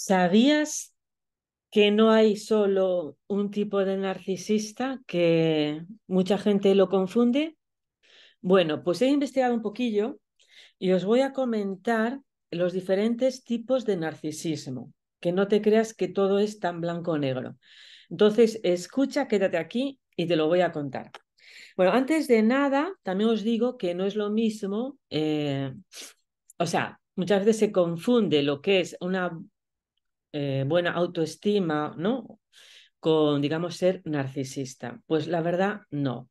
¿Sabías que no hay solo un tipo de narcisista que mucha gente lo confunde? Bueno, pues he investigado un poquillo y os voy a comentar los diferentes tipos de narcisismo, que no te creas que todo es tan blanco o negro. Entonces, escucha, quédate aquí y te lo voy a contar. Bueno, antes de nada, también os digo que no es lo mismo, eh, o sea, muchas veces se confunde lo que es una eh, buena autoestima, ¿no? Con, digamos, ser narcisista. Pues la verdad, no.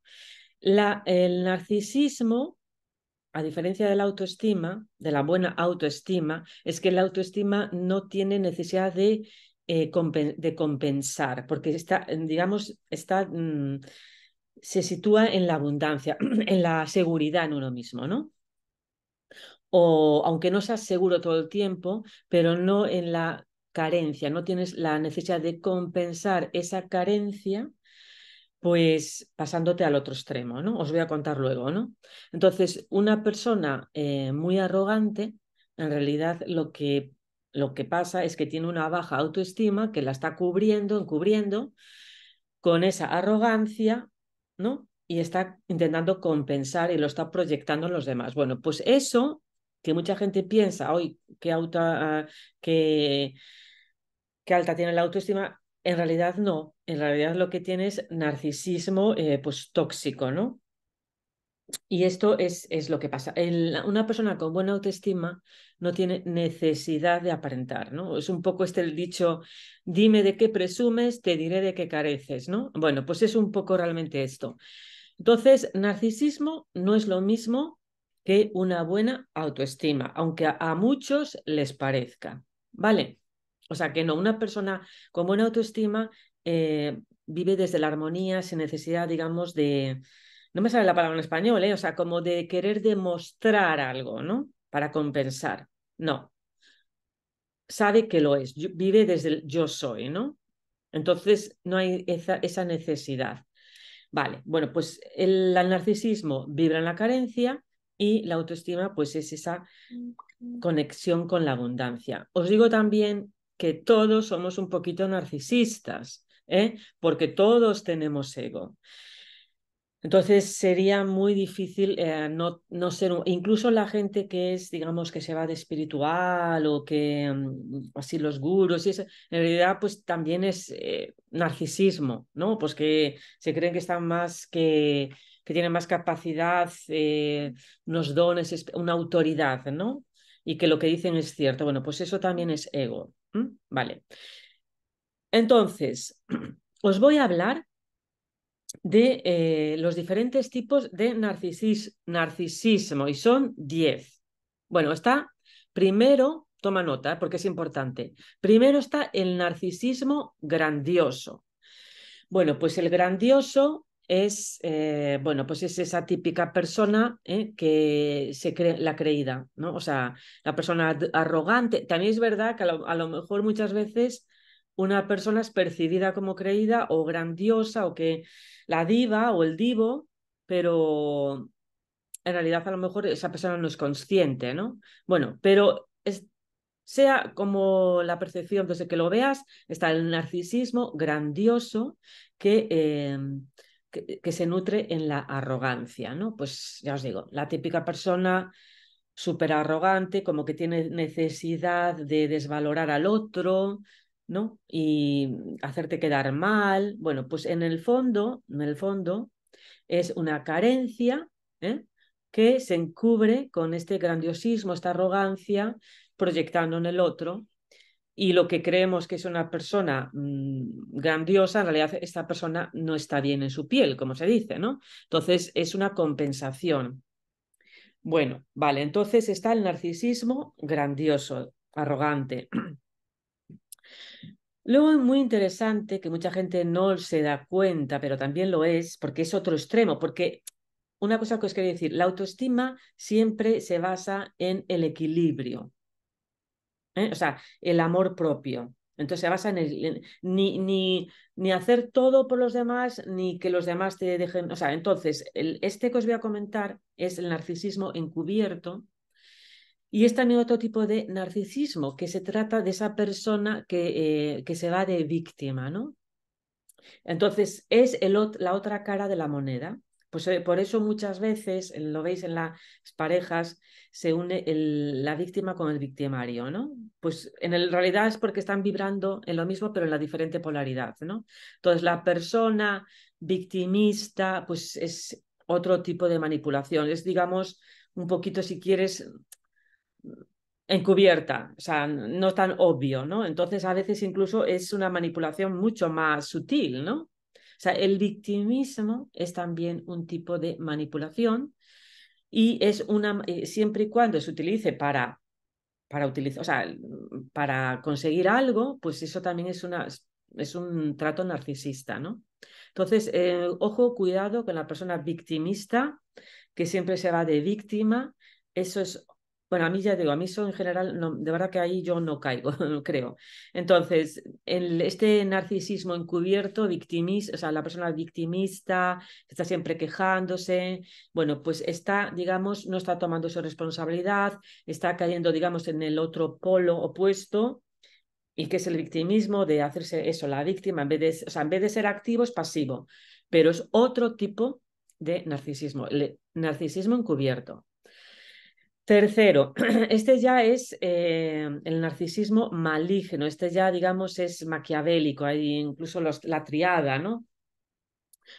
La, el narcisismo, a diferencia de la autoestima, de la buena autoestima, es que la autoestima no tiene necesidad de, eh, de compensar, porque está, digamos, está... Mm, se sitúa en la abundancia, en la seguridad en uno mismo, ¿no? o aunque no seas seguro todo el tiempo, pero no en la carencia, no tienes la necesidad de compensar esa carencia pues pasándote al otro extremo, ¿no? Os voy a contar luego, ¿no? Entonces, una persona eh, muy arrogante, en realidad lo que, lo que pasa es que tiene una baja autoestima que la está cubriendo, encubriendo con esa arrogancia, ¿no? Y está intentando compensar y lo está proyectando en los demás. Bueno, pues eso que mucha gente piensa, hoy, qué auto... Ah, que ¿Qué alta tiene la autoestima, en realidad no. En realidad lo que tiene es narcisismo eh, pues, tóxico, ¿no? Y esto es, es lo que pasa. una persona con buena autoestima no tiene necesidad de aparentar, ¿no? Es un poco este el dicho, dime de qué presumes, te diré de qué careces, ¿no? Bueno, pues es un poco realmente esto. Entonces, narcisismo no es lo mismo que una buena autoestima, aunque a muchos les parezca, ¿vale? O sea, que no, una persona con buena autoestima eh, vive desde la armonía, sin necesidad, digamos, de, no me sale la palabra en español, ¿eh? o sea, como de querer demostrar algo, ¿no? Para compensar. No. Sabe que lo es, vive desde el yo soy, ¿no? Entonces no hay esa, esa necesidad. Vale, bueno, pues el, narcisismo vibra en la carencia y la autoestima pues es esa conexión con la abundancia. Os digo también que todos somos un poquito narcisistas, ¿eh? porque todos tenemos ego. Entonces sería muy difícil eh, no, no, ser, incluso la gente que es, digamos, que se va de espiritual o que mm, así los gurús en realidad pues también es eh, narcisismo, ¿no? Pues que se creen que están más, que, que tienen más capacidad, eh, unos dones, una autoridad, ¿no? Y que lo que dicen es cierto. Bueno, pues eso también es ego. Mm, vale. Entonces, os voy a hablar de eh, los diferentes tipos de narcisismo y son 10. Bueno, está primero, toma nota porque es importante. Primero está el narcisismo grandioso. Bueno, pues el grandioso es, eh, bueno, pues es esa típica persona ¿eh? que se cree la creída, ¿no? O sea, la persona arrogante. También es verdad que a lo, mejor muchas veces una persona es percibida como creída o grandiosa o que la diva o el divo, pero en realidad a lo mejor esa persona no es consciente, ¿no? Bueno, pero es, sea como la percepción desde que lo veas, está el narcisismo grandioso que... Em, que, se nutre en la arrogancia, ¿no? Pues ya os digo, la típica persona súper arrogante, como que tiene necesidad de desvalorar al otro, ¿no? Y hacerte quedar mal. Bueno, pues en el fondo, en el fondo, es una carencia ¿eh? que se encubre con este grandiosismo, esta arrogancia, proyectando en el otro y lo que creemos que es una persona mm, grandiosa, en realidad esta persona no está bien en su piel, como se dice, ¿no? Entonces es una compensación. Bueno, vale, entonces está el narcisismo grandioso, arrogante. Luego es muy interesante que mucha gente no se da cuenta, pero también lo es, porque es otro extremo, porque una cosa que os quería decir, la autoestima siempre se basa en el equilibrio. ¿eh? o sea, el amor propio. Entonces se basa en, el, ni, ni, ni, hacer todo por los demás, ni que los demás te dejen. O sea, entonces, el, este que os voy a comentar es el narcisismo encubierto. Y es también otro tipo de narcisismo, que se trata de esa persona que, eh, que se va de víctima, ¿no? Entonces, es el, la otra cara de la moneda. Pues eh, por eso muchas veces, eh, lo veis en las parejas, se une la víctima con el victimario, ¿no? Pues en realidad es porque están vibrando en lo mismo, pero en la diferente polaridad, ¿no? Entonces, la persona victimista, pues es otro tipo de manipulación, es, digamos, un poquito, si quieres, encubierta, o sea, no tan obvio, ¿no? Entonces, a veces incluso es una manipulación mucho más sutil, ¿no? sea, el victimismo es también un tipo de manipulación y es una, eh, siempre y cuando se utilice para, para, utilizar, sea, para conseguir algo, pues eso también es, una, es un trato narcisista, ¿no? Entonces, eh, ojo, cuidado con la persona victimista, que siempre se va de víctima. Eso es bueno, a mí ya digo, a mí eso en general, de verdad que ahí yo no caigo, creo. Entonces, este narcisismo encubierto, o sea, la persona victimista, está siempre quejándose, bueno, pues está, digamos, no está tomando su responsabilidad, está cayendo, digamos, en el otro polo opuesto, y que es el victimismo de hacerse eso, la víctima, en vez de, en vez de ser activo, es pasivo. Pero es otro tipo de narcisismo, el narcisismo encubierto. Tercero, este ya es eh, el narcisismo maligno, este ya, digamos, es maquiavélico, hay incluso los, la triada, ¿no?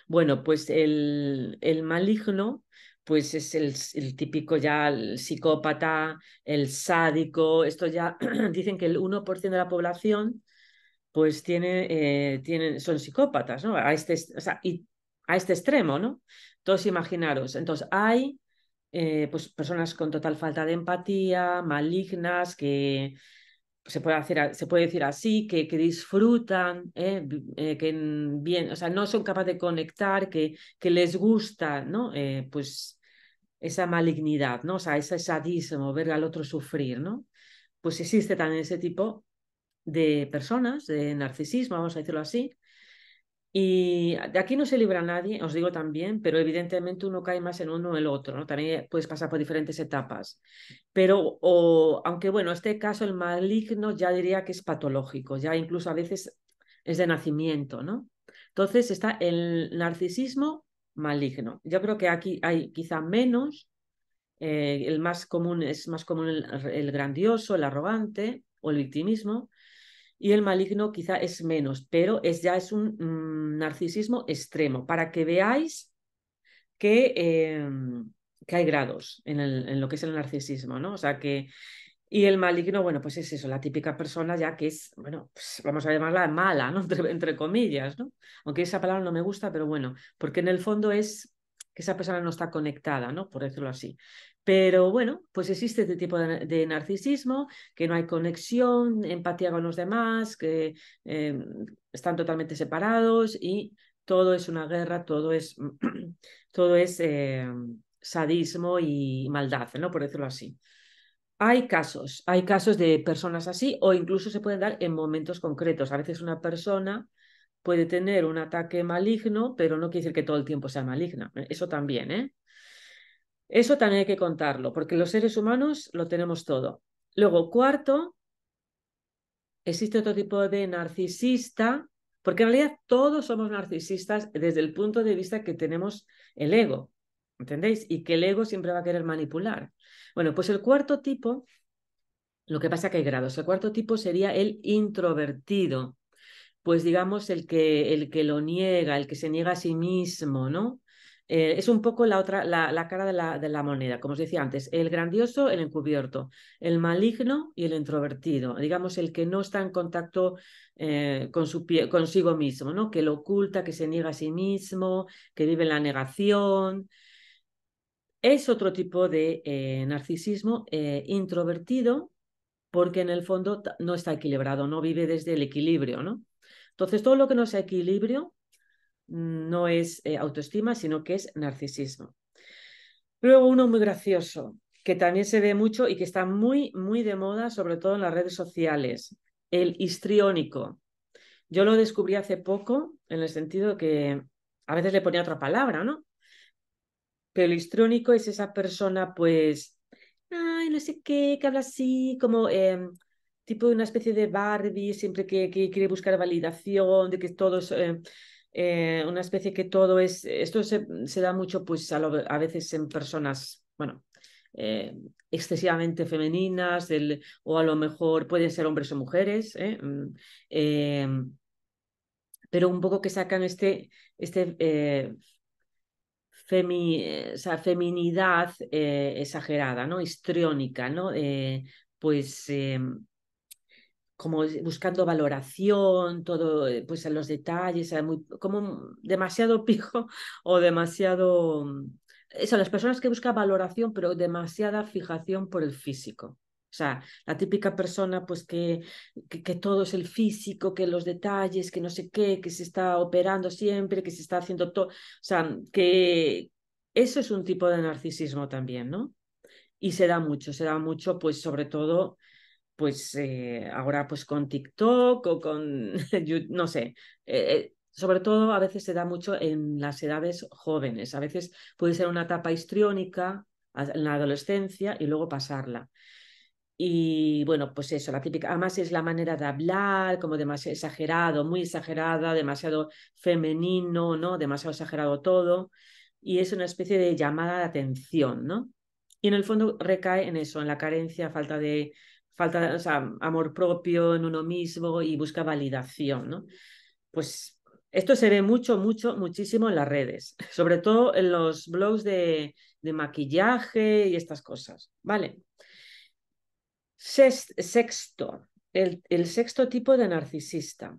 Bueno, pues el, el maligno, pues es el, típico ya el psicópata, el sádico, esto ya dicen que el 1% de la población, pues eh, tiene, son psicópatas, ¿no? A este, o sea, y, a este extremo, ¿no? Entonces, imaginaros, entonces hay eh, pues personas con total falta de empatía, malignas, que se puede, hacer, se puede decir así, que, que disfrutan, eh, eh, que bien, o sea, no son capaces de conectar, que, que les gusta, ¿no? pues esa malignidad, ¿no? O sea, ese sadismo, ver al otro sufrir, ¿no? Pues existe también ese tipo de personas, de narcisismo, vamos a decirlo así, y de aquí no se libra nadie, os digo también, pero evidentemente uno cae más en uno o el otro, ¿no? También puedes pasar por diferentes etapas. Pero, o, aunque bueno, este caso, el maligno, ya diría que es patológico, ya incluso a veces es de nacimiento, ¿no? Entonces está el narcisismo maligno. Yo creo que aquí hay quizá menos, eh, el más común es más común el, el grandioso, el arrogante o el victimismo, y el maligno quizá es menos, pero es ya es un mm, narcisismo extremo, para que veáis que, em, que hay grados en, lo que es el narcisismo, ¿no? O sea que, y el maligno, bueno, pues es eso, la típica persona ya que es, bueno, pues vamos a llamarla mala, ¿no? Entre, entre, comillas, ¿no? Aunque esa palabra no me gusta, pero bueno, porque en el fondo es que esa persona no está conectada, ¿no? Por decirlo así. Pero bueno, pues existe este tipo de, narcisismo, que no hay conexión, empatía con los demás, que em, están totalmente separados y todo es una guerra, todo es, todo es em, sadismo y maldad, ¿no? Por decirlo así. Hay casos, hay casos de personas así o incluso se pueden dar en momentos concretos. A veces una persona puede tener un ataque maligno, pero no quiere decir que todo el tiempo sea maligna. ¿eh? Eso también, ¿eh? Eso también hay que contarlo, porque los seres humanos lo tenemos todo. Luego, cuarto, existe otro tipo de narcisista, porque en realidad todos somos narcisistas desde el punto de vista que tenemos el ego, ¿entendéis? Y que el ego siempre va a querer manipular. Bueno, pues el cuarto tipo, lo que pasa que hay grados, el cuarto tipo sería el introvertido pues digamos, el que, el que lo niega, el que se niega a sí mismo, ¿no? Eh, es un poco la otra, la, cara de la, de la, moneda, como os decía antes, el grandioso, el encubierto, el maligno y el introvertido, digamos, el que no está en contacto eh, con consigo mismo, ¿no? Que lo oculta, que se niega a sí mismo, que vive la negación. Es otro tipo de eh, narcisismo introvertido porque en el fondo no está equilibrado, no vive desde el equilibrio, ¿no? Entonces, todo lo que no sea equilibrio mm, no es eh, autoestima, sino que es narcisismo. Luego uno muy gracioso, que también se ve mucho y que está muy, muy de moda, sobre todo en las redes sociales, el histriónico. Yo lo descubrí hace poco, en el sentido que a veces le ponía otra palabra, ¿no? Pero el histriónico es esa persona, pues, ay, no sé qué, que habla así, como... Em, tipo de una especie de Barbie, siempre que, quiere buscar validación, de que todo es eh, eh, una especie que todo es, esto se, da mucho pues a, veces en personas, bueno, eh, excesivamente femeninas o a lo mejor pueden ser hombres o mujeres, mm, em, pero un poco que sacan este, este esa feminidad exagerada, ¿no? histriónica, ¿no? pues em, como buscando valoración, todo, eh, pues en los detalles, muy, como demasiado pijo o demasiado... Mm, eso, las personas que buscan valoración, pero demasiada fijación por el físico. O sea, la típica persona, pues que, que, todo es el físico, que los detalles, que no sé qué, que se está operando siempre, que se está haciendo todo. O sea, mm, que eso es un tipo de narcisismo también, ¿no? Y se da mucho, se da mucho, pues sobre todo pues eh, ahora pues con TikTok o con, no sé, eh, eh, sobre todo a veces se da mucho en las edades jóvenes, a veces puede ser una etapa histriónica en la adolescencia y luego pasarla. Y bueno, pues eso, la típica, además es la manera de hablar, como demasiado exagerado, muy exagerada, demasiado femenino, ¿no? Demasiado exagerado todo. Y es una especie de llamada de atención, ¿no? Y en el fondo recae en eso, en la carencia, falta de falta, o sea, amor propio en uno mismo y busca validación, ¿no? Pues esto se ve mucho, mucho, muchísimo en las redes, sobre todo en los blogs de, maquillaje y estas cosas, ¿vale? Sexto, el, el sexto tipo de narcisista.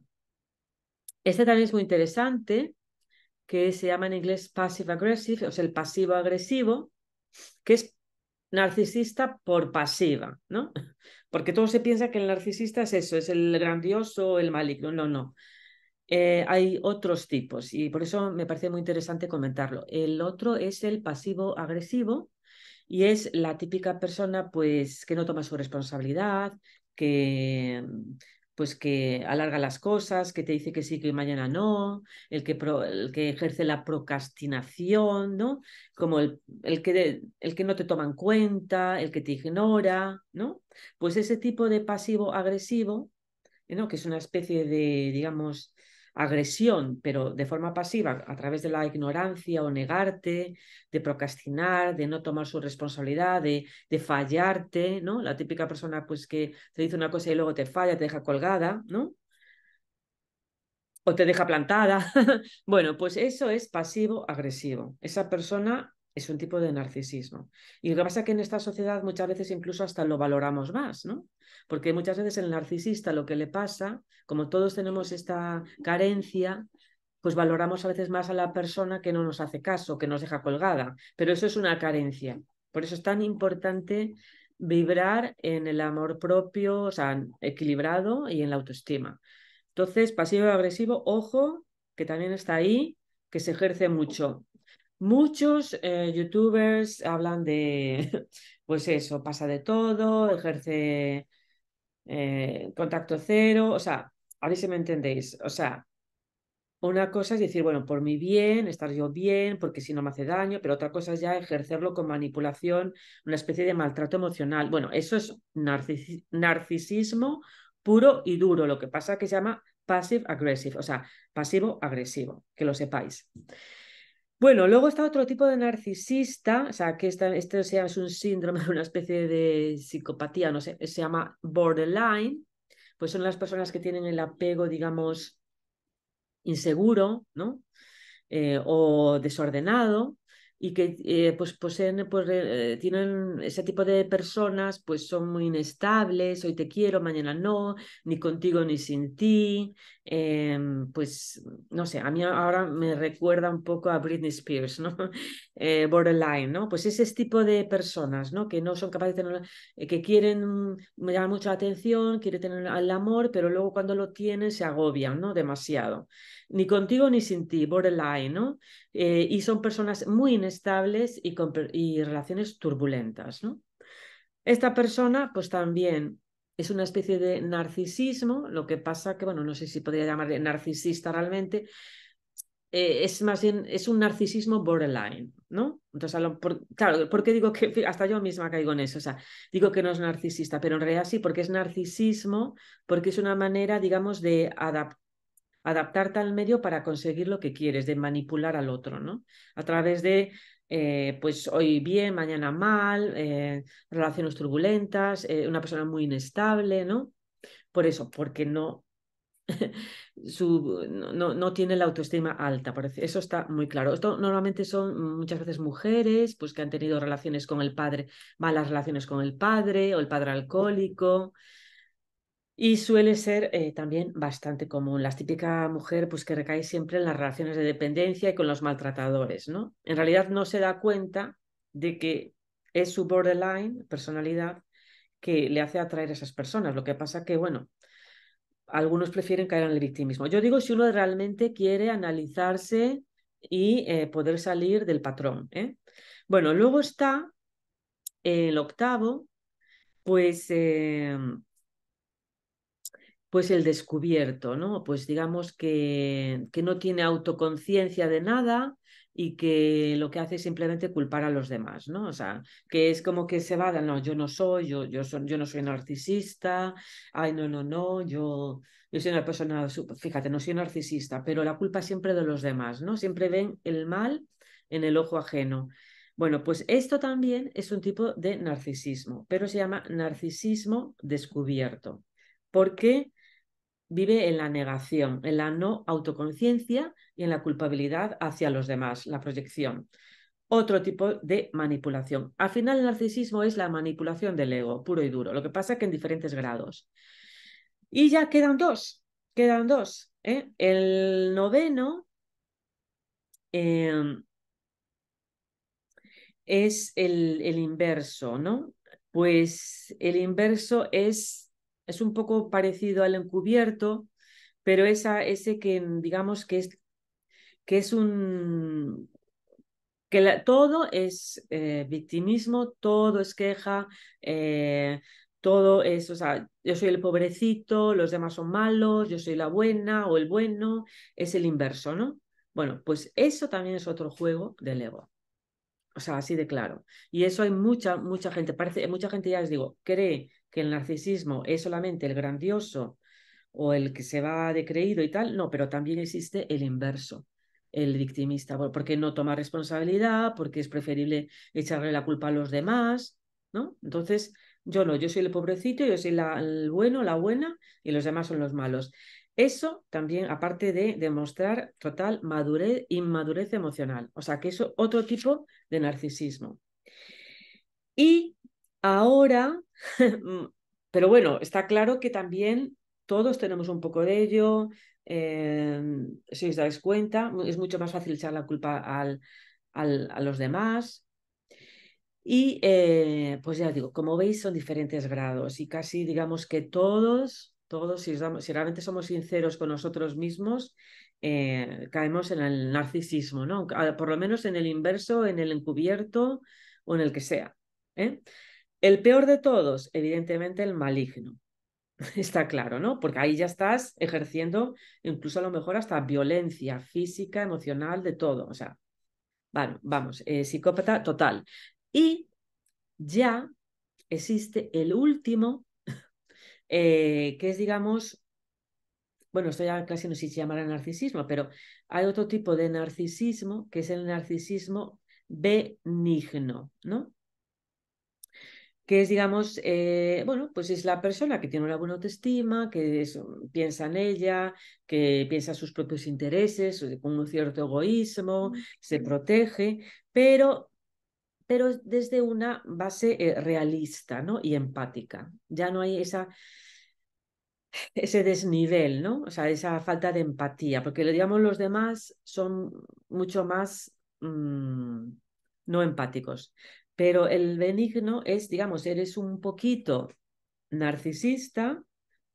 Este también es muy interesante, que se llama en inglés passive aggressive, o sea, el pasivo agresivo, que es narcisista por pasiva, ¿no? Porque todo se piensa que el narcisista es eso, es el grandioso, el maligno. No, no. Eh, hay otros tipos y por eso me parece muy interesante comentarlo. El otro es el pasivo agresivo y es la típica persona pues que no toma su responsabilidad, que pues que alarga las cosas, que te dice que sí, que mañana no, el que, el que ejerce la procrastinación, ¿no? Como el, el, que el que no te toma en cuenta, el que te ignora, ¿no? Pues ese tipo de pasivo agresivo, ¿no? que es una especie de, digamos, agresión, pero de forma pasiva, a través de la ignorancia o negarte, de procrastinar, de no tomar su responsabilidad, de, fallarte, ¿no? La típica persona pues que te dice una cosa y luego te falla, te deja colgada, ¿no? O te deja plantada. bueno, pues eso es pasivo-agresivo. Esa persona es un tipo de narcisismo. Y lo que pasa es que en esta sociedad muchas veces incluso hasta lo valoramos más, ¿no? Porque muchas veces el narcisista lo que le pasa, como todos tenemos esta carencia, pues valoramos a veces más a la persona que no nos hace caso, que nos deja colgada. Pero eso es una carencia. Por eso es tan importante vibrar en el amor propio, o sea, equilibrado y en la autoestima. Entonces, pasivo-agresivo, ojo, que también está ahí, que se ejerce mucho Muchos eh, youtubers hablan de, pues eso, pasa de todo, ejerce eh, contacto cero, o sea, a ver si me entendéis, o sea, una cosa es decir, bueno, por mi bien, estar yo bien, porque si no me hace daño, pero otra cosa es ya ejercerlo con manipulación, una especie de maltrato emocional. Bueno, eso es narcisismo puro y duro, lo que pasa que se llama passive aggressive, o sea, pasivo agresivo, que lo sepáis. Bueno, luego está otro tipo de narcisista, o sea, que este sea, es un síndrome, una especie de psicopatía, no sé, se llama borderline, pues son las personas que tienen el apego, digamos, inseguro, ¿no? Eh, o desordenado, y que eh, pues poseen pues eh, tienen ese tipo de personas pues son muy inestables hoy te quiero mañana no ni contigo ni sin ti em, pues no sé a mí ahora me recuerda un poco a Britney Spears no eh, borderline no pues ese tipo de personas no que no son capaces de tener que quieren mm, me llama mucho la atención quieren tener el amor pero luego cuando lo tienen se agobian no demasiado ni contigo ni sin ti, borderline, ¿no? Eh, y son personas muy inestables y, con, relaciones turbulentas, ¿no? Esta persona, pues también es una especie de narcisismo, lo que pasa que, bueno, no sé si podría llamarle narcisista realmente, eh, es más bien, es un narcisismo borderline, ¿no? Entonces, claro, por, qué digo que hasta yo misma caigo en eso? O sea, digo que no es narcisista, pero en realidad sí, porque es narcisismo, porque es una manera, digamos, de adaptar adaptarte al medio para conseguir lo que quieres, de manipular al otro, ¿no? A través de, eh, pues hoy bien, mañana mal, eh, relaciones turbulentas, eh, una persona muy inestable, ¿no? Por eso, porque no, su, no, tiene la autoestima alta, parece. eso está muy claro. Esto normalmente son muchas veces mujeres, pues que han tenido relaciones con el padre, malas relaciones con el padre o el padre alcohólico, y suele ser eh, también bastante común. La típica mujer pues, que recae siempre en las relaciones de dependencia y con los maltratadores, ¿no? En realidad no se da cuenta de que es su borderline, personalidad, que le hace atraer a esas personas. Lo que pasa que, bueno, algunos prefieren caer en el victimismo. Yo digo si uno realmente quiere analizarse y eh, poder salir del patrón. ¿eh? Bueno, luego está el octavo, pues em, pues el descubierto, ¿no? Pues digamos que, que no tiene autoconciencia de nada y que lo que hace es simplemente culpar a los demás, ¿no? O sea, que es como que se va, no, yo no soy, yo, yo, yo no soy narcisista, ay, no, no, no, yo, yo soy una persona, fíjate, no soy narcisista, pero la culpa siempre de los demás, ¿no? Siempre ven el mal en el ojo ajeno. Bueno, pues esto también es un tipo de narcisismo, pero se llama narcisismo descubierto. ¿Por qué? vive en la negación, en la no autoconciencia y en la culpabilidad hacia los demás, la proyección. Otro tipo de manipulación. Al final el narcisismo es la manipulación del ego, puro y duro, lo que pasa que en diferentes grados. Y ya quedan dos, quedan dos. ¿eh? El noveno em, es el, el inverso, ¿no? Pues el inverso es es un poco parecido al encubierto, pero esa, ese que mm, digamos que es, que es un... que todo es eh, victimismo, todo es queja, eh, todo es, o sea, yo soy el pobrecito, los demás son malos, yo soy la buena o el bueno, es el inverso, ¿no? Bueno, pues eso también es otro juego del ego. O sea, así de claro. Y eso hay mucha, mucha gente. Parece, mucha gente ya les digo, cree que el narcisismo es solamente el grandioso o el que se va de creído y tal, no, pero también existe el inverso, el victimista, porque no toma responsabilidad, porque es preferible echarle la culpa a los demás, ¿no? Entonces, yo no, yo soy el pobrecito, yo soy la, el bueno, la buena, y los demás son los malos. Eso también, aparte de demostrar total madurez, inmadurez emocional, o sea, que es otro tipo de narcisismo. Y Ahora, mm, pero bueno, está claro que también todos tenemos un poco de ello, em, si os dais cuenta, es mucho más fácil echar la culpa al, a los demás. Y eh, pues ya os digo, como veis son diferentes grados y casi digamos que todos, todos, si, realmente somos sinceros con nosotros mismos, eh, caemos en el narcisismo, ¿no? Por lo menos en el inverso, en el encubierto o en el que sea. ¿eh? El peor de todos, evidentemente el maligno. Está claro, ¿no? Porque ahí ya estás ejerciendo incluso a lo mejor hasta violencia física, emocional, de todo. O sea, bueno, vamos, eh, psicópata total. Y ya existe el último, eh, que es, digamos, bueno, esto ya casi no sé si llamará narcisismo, pero hay otro tipo de narcisismo que es el narcisismo benigno, ¿no? que es, digamos, eh, bueno, pues es la persona que tiene una buena autoestima, que mm, piensa en ella, que piensa en sus propios intereses, eh, con un cierto egoísmo, se protege, pero, pero desde una base eh, realista ¿no? y empática. Ya no hay esa ese desnivel, ¿no? O sea, esa falta de empatía, porque digamos los demás son mucho más mm, no empáticos. Pero el benigno es, digamos, eres un poquito narcisista,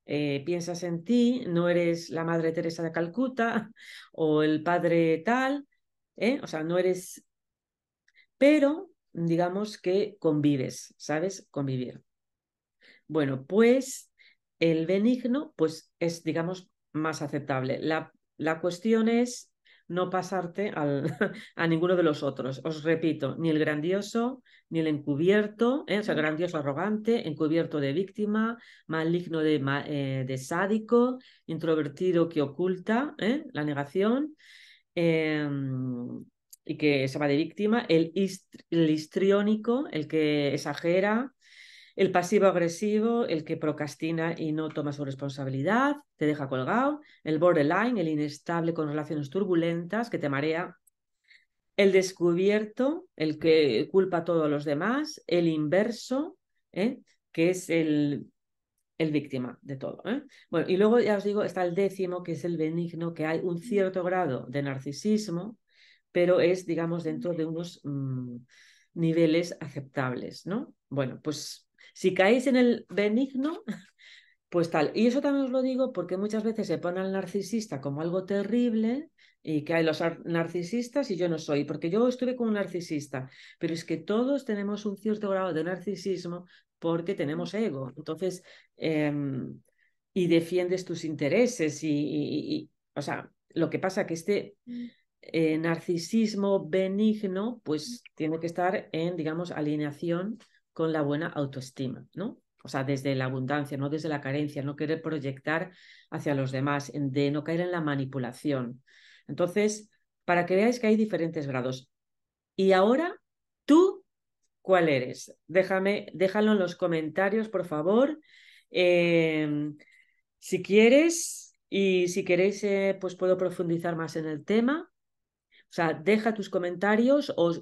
eh, piensas en ti, no eres la Madre Teresa de Calcuta o el padre tal, ¿eh? o sea, no eres, pero digamos que convives, ¿sabes? Convivir. Bueno, pues el benigno, pues es, digamos, más aceptable. La, la cuestión es no pasarte a ninguno de los otros. Os repito, ni el grandioso, ni el encubierto, ¿eh? o sea, grandioso arrogante, encubierto de víctima, maligno de, eh, sádico, introvertido que oculta ¿eh? la negación em, y que se va de víctima, el, el histriónico, el que exagera, el pasivo agresivo, el que procrastina y no toma su responsabilidad, te deja colgado. El borderline, el inestable con relaciones turbulentas, que te marea. El descubierto, el que culpa a todos los demás. El inverso, ¿eh? que es el, el, víctima de todo. ¿eh? Bueno, y luego ya os digo, está el décimo, que es el benigno, que hay un cierto grado de narcisismo, pero es, digamos, dentro de unos mm, niveles aceptables, ¿no? Bueno, pues si caéis en el benigno, pues tal. Y eso también os lo digo porque muchas veces se pone al narcisista como algo terrible y que hay los narcisistas y yo no soy, porque yo estuve con un narcisista, pero es que todos tenemos un cierto grado de narcisismo porque tenemos ego. Entonces, em, y defiendes tus intereses y, o sea, lo que pasa que este mm. eh, narcisismo benigno, pues mm. tiene que estar en, digamos, alineación con la buena autoestima, ¿no? O sea, desde la abundancia, no desde la carencia, no querer proyectar hacia los demás, de no caer en la manipulación. Entonces, para que veáis que hay diferentes grados. Y ahora, tú, ¿cuál eres? Déjame, déjalo en los comentarios, por favor. Eh, si quieres y si queréis, eh, pues puedo profundizar más en el tema. O sea, deja tus comentarios o,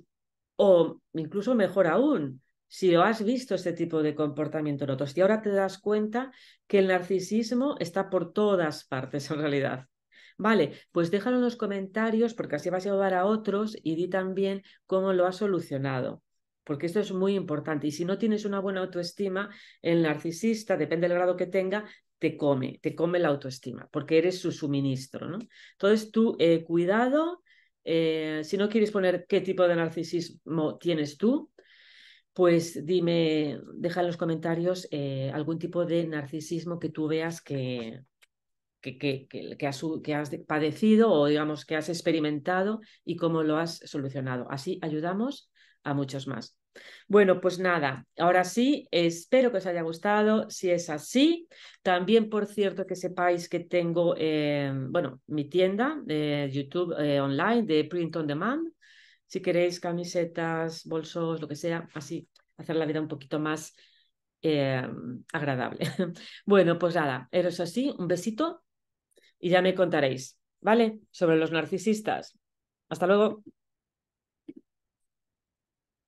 o incluso mejor aún, si lo has visto este tipo de comportamiento en otros y ahora te das cuenta que el narcisismo está por todas partes en realidad. Vale, pues déjalo en los comentarios porque así vas a llevar a otros y di también cómo lo has solucionado. Porque esto es muy importante. Y si no tienes una buena autoestima, el narcisista, depende del grado que tenga, te come, te come la autoestima, porque eres su suministro. ¿no? Entonces, tú, eh, cuidado, eh, si no quieres poner qué tipo de narcisismo tienes tú, pues dime, deja en los comentarios eh, algún tipo de narcisismo que tú veas que, que, has, padecido o digamos que has experimentado y cómo lo has solucionado. Así ayudamos a muchos más. Bueno, pues nada, ahora sí, espero que os haya gustado. Si es así, también por cierto que sepáis que tengo, eh, bueno, mi tienda de YouTube eh, online de Print on Demand si queréis camisetas, bolsos, lo que sea, así hacer la vida un poquito más em, agradable. bueno, pues nada, eros así, un besito y ya me contaréis, ¿vale? Sobre los narcisistas. Hasta luego.